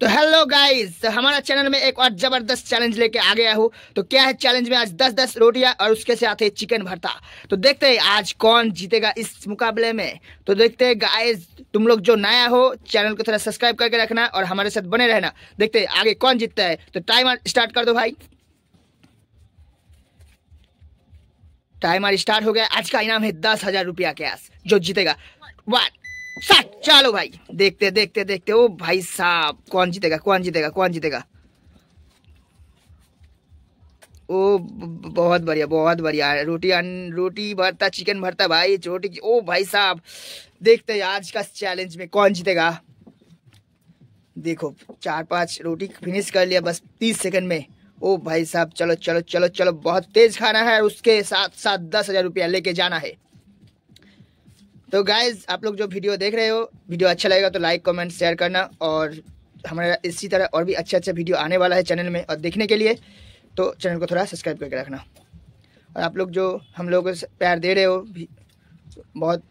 तो hello guys तो हमारा चैनल में एक और ज़बरदस्त चैलेंज लेके आ गया हूँ तो क्या है चैलेंज में आज दस दस रोटियां और उसके साथ है चिकन भरता तो देखते हैं आज कौन जीतेगा इस मुकाबले में तो देखते हैं गाइस तुम लोग जो नया हो चैनल को थोड़ा सब्सक्राइब करके रखना और हमारे साथ बने रहना देखते हैं आगे कौन जीतता है तो टाइमर स्टार्ट कर दो भाई टाइमर स्टार्ट हो गया आज का इनाम है दस हज़ार रुपया के आस जो जीतेगा वन चलो भाई देखते देखते देखते ओ भाई साहब कौन जीतेगा कौन जीतेगा कौन जीतेगा ओ बहुत बढ़िया बहुत बढ़िया रोटी अन, रोटी भरता चिकन भरता भाई रोटी ओ भाई साहब देखते हैं आज का चैलेंज में कौन जीतेगा देखो चार पांच रोटी फिनिश कर लिया बस तीस सेकंड में ओ भाई साहब चलो चलो चलो चलो बहुत तेज खाना है उसके साथ साथ दस हजार रुपया लेके जाना है तो गाइज आप लोग जो वीडियो देख रहे हो वीडियो अच्छा लगेगा तो लाइक कमेंट शेयर करना और हमारा इसी तरह और भी अच्छे अच्छे वीडियो आने वाला है चैनल में और देखने के लिए तो चैनल को थोड़ा सब्सक्राइब करके रखना और आप लोग जो हम लोगों को प्यार दे रहे हो भी बहुत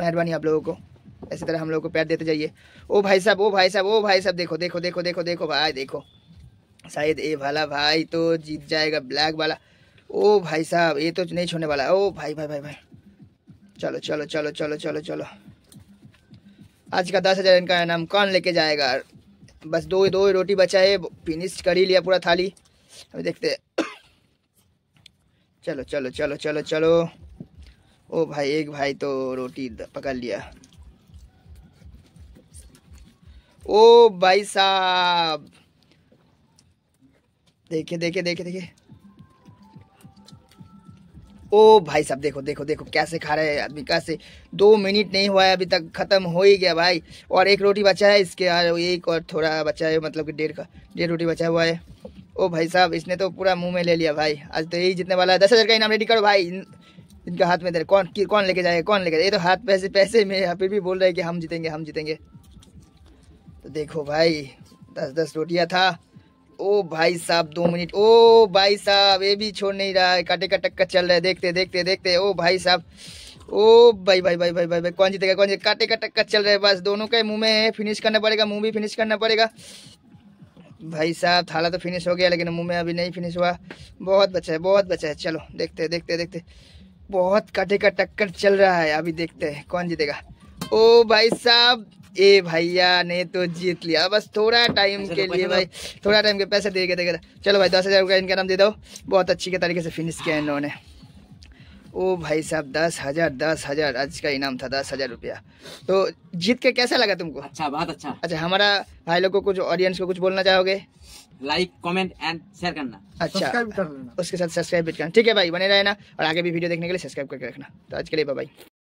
मेहरबानी आप लोगों को ऐसी तरह हम लोगों को प्यार देते जाइए ओ भाई साहब ओ भाई साहब ओ भाई साहब देखो देखो देखो देखो देखो भाई देखो शायद ए भाला भाई तो जीत जाएगा ब्लैक वाला ओ भाई साहब ये तो नहीं छोड़ने वाला ओ भाई भाई भाई भाई चलो चलो चलो चलो चलो चलो आज का दस हज़ार इनका नाम कौन लेके जाएगा बस दो ही दो ही रोटी बचा है फिनिश कर ही लिया पूरा थाली अभी देखते चलो चलो चलो चलो चलो ओ भाई एक भाई तो रोटी पकड़ लिया ओ भाई साहब देखे देखे देखे देखे ओ भाई साहब देखो देखो देखो कैसे खा रहे हैं आदमी कैसे दो मिनट नहीं हुआ है अभी तक ख़त्म हो ही गया भाई और एक रोटी बचा है इसके यार एक और थोड़ा बचा है मतलब कि डेढ़ का डेढ़ रोटी बचा हुआ है ओ भाई साहब इसने तो पूरा मुंह में ले लिया भाई आज तो यही जितने वाला है दस हज़ार का इनाम रेडी करो भाई इन, इनका हाथ में दे कौन कौन लेके जाए कौन लेके जाए तो हाथ पैसे पैसे में फिर भी बोल रहे हैं कि हम जीतेंगे हम जीतेंगे तो देखो भाई दस दस रोटियाँ था ओ भाई साहब दो मिनट ओ भाई साहब ये भी छोड़ नहीं रहा है काटे का टक्कर चल रहा है देखते देखते देखते ओ भाई साहब ओ भाई भाई भाई भाई भाई भाई कौन जीतेगा कौन जीते काटे का टक्कर चल रहा है बस दोनों का मुंह में है फिनिश करना पड़ेगा मुंह भी फिनिश करना पड़ेगा भाई साहब थाला तो फिनिश हो गया लेकिन मुंह में अभी नहीं फिनिश हुआ बहुत बचा है बहुत बचा है चलो देखते देखते देखते बहुत काटे का टक्कर चल रहा है अभी देखते हैं कौन जीतेगा ओ भाई साहब ए भैया ने तो जीत लिया बस थोड़ा टाइम के लिए भाई थोड़ा टाइम के पैसे देखे देखे चलो भाई दस हज़ार रुपया इनका नाम दे दो बहुत अच्छी के तरीके से फिनिश किया इन्होंने ओ भाई साहब दस हज़ार दस हज़ार आज का इनाम था दस हज़ार रुपया तो जीत के कैसा लगा तुमको अच्छा बहुत अच्छा अच्छा हमारा भाई लोग को कुछ ऑडियंस को कुछ बोलना चाहोगे लाइक कमेंट एंड शेयर करना अच्छा कर उसके साथ सब्सक्राइब भी करना ठीक है भाई बने रहना और आगे भी वीडियो देखने के लिए सब्सक्राइब करके रखना तो आज के लिए बाई